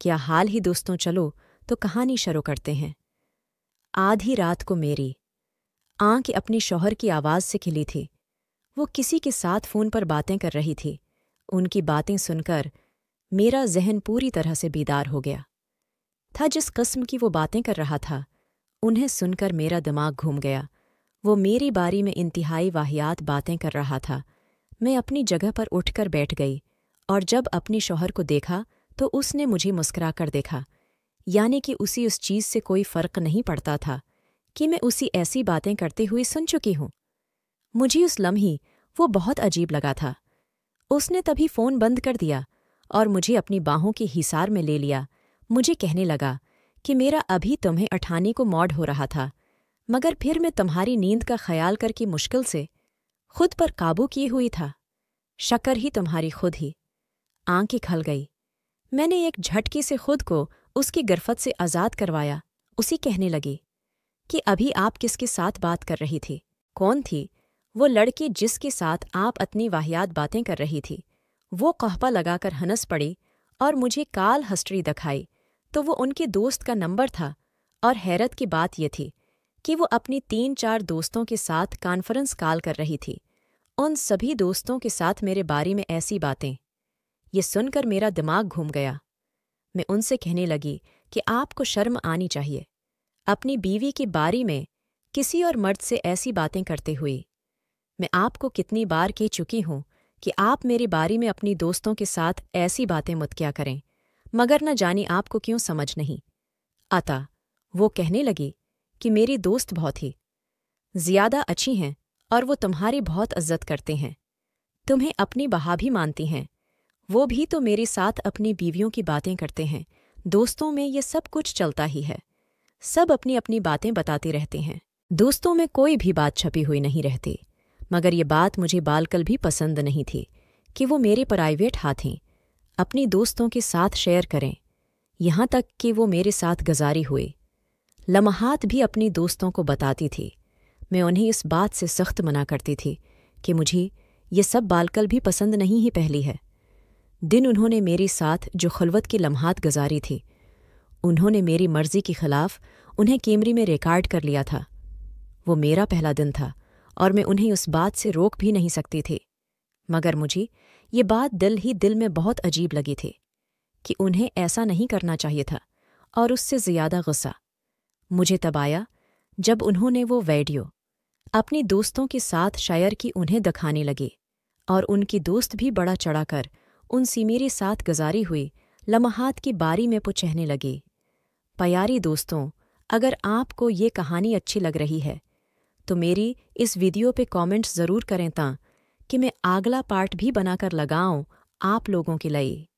क्या हाल ही दोस्तों चलो तो कहानी शुरू करते हैं आधी रात को मेरी आंख अपने शौहर की आवाज़ से खिली थी वो किसी के साथ फ़ोन पर बातें कर रही थी उनकी बातें सुनकर मेरा जहन पूरी तरह से बीदार हो गया था जिस कस्म की वो बातें कर रहा था उन्हें सुनकर मेरा दिमाग घूम गया वो मेरी बारी में इंतहाई वाहियात बातें कर रहा था मैं अपनी जगह पर उठकर बैठ गई और जब अपने शौहर को देखा तो उसने मुझे मुस्करा कर देखा यानी कि उसी उस चीज़ से कोई फ़र्क नहीं पड़ता था कि मैं उसी ऐसी बातें करते हुए सुन चुकी हूं मुझे उस लम्ही वो बहुत अजीब लगा था उसने तभी फ़ोन बंद कर दिया और मुझे अपनी बाहों के हिसार में ले लिया मुझे कहने लगा कि मेरा अभी तुम्हें अठाने को मौड हो रहा था मगर फिर मैं तुम्हारी नींद का ख्याल करके मुश्किल से खुद पर काबू किए हुई था शक्कर ही तुम्हारी खुद ही आंखें खल गई मैंने एक झटके से खुद को उसकी गिरफत से आज़ाद करवाया उसी कहने लगी कि अभी आप किसके साथ बात कर रही थी कौन थी वो लड़की जिसके साथ आप अपनी वाहियात बातें कर रही थी वो कहपा लगाकर हनस पड़ी और मुझे काल हस्ट्री दिखाई तो वो उनके दोस्त का नंबर था और हैरत की बात ये थी कि वो अपनी तीन चार दोस्तों के साथ कॉन्फ्रेंस कॉल कर रही थी उन सभी दोस्तों के साथ मेरे बारे में ऐसी बातें ये सुनकर मेरा दिमाग घूम गया मैं उनसे कहने लगी कि आपको शर्म आनी चाहिए अपनी बीवी की बारी में किसी और मर्द से ऐसी बातें करते हुए मैं आपको कितनी बार कह चुकी हूं कि आप मेरी बारी में अपनी दोस्तों के साथ ऐसी बातें मत क्या करें मगर न जानी आपको क्यों समझ नहीं आता वो कहने लगी कि मेरी दोस्त बहुत ही ज्यादा अच्छी हैं और वो तुम्हारी बहुत इज्जत करते हैं तुम्हें अपनी बहा भी मानती हैं वो भी तो मेरे साथ अपनी बीवियों की बातें करते हैं दोस्तों में ये सब कुछ चलता ही है सब अपनी अपनी बातें बताते रहते हैं दोस्तों में कोई भी बात छपी हुई नहीं रहती मगर ये बात मुझे बालकल भी पसंद नहीं थी कि वो मेरे प्राइवेट हाथें अपनी दोस्तों के साथ शेयर करें यहाँ तक कि वो मेरे साथ गजारी हुए लम्हात भी अपनी दोस्तों को बताती थी मैं उन्हें इस बात से सख्त मना करती थी कि मुझे ये सब बालकल भी पसंद नहीं ही पहली है दिन उन्होंने मेरे साथ जो खलवत की लम्हात गुजारी थी उन्होंने मेरी मर्जी के खिलाफ उन्हें कैमरे में रिकॉर्ड कर लिया था वो मेरा पहला दिन था और मैं उन्हें उस बात से रोक भी नहीं सकती थी मगर मुझे ये बात दिल ही दिल में बहुत अजीब लगी थी कि उन्हें ऐसा नहीं करना चाहिए था और उससे ज़्यादा गुस्सा मुझे तब आया जब उन्होंने वो वैडियो अपने दोस्तों के साथ शायर की उन्हें दिखाने लगे और उनकी दोस्त भी बड़ा चढ़ाकर उनसी मेरे साथ गुजारी हुई लम्हात की बारी में पुचहने लगे प्यारी दोस्तों अगर आपको ये कहानी अच्छी लग रही है तो मेरी इस वीडियो पे कमेंट्स ज़रूर करें ता कि मैं अगला पार्ट भी बनाकर लगाऊं आप लोगों के लिए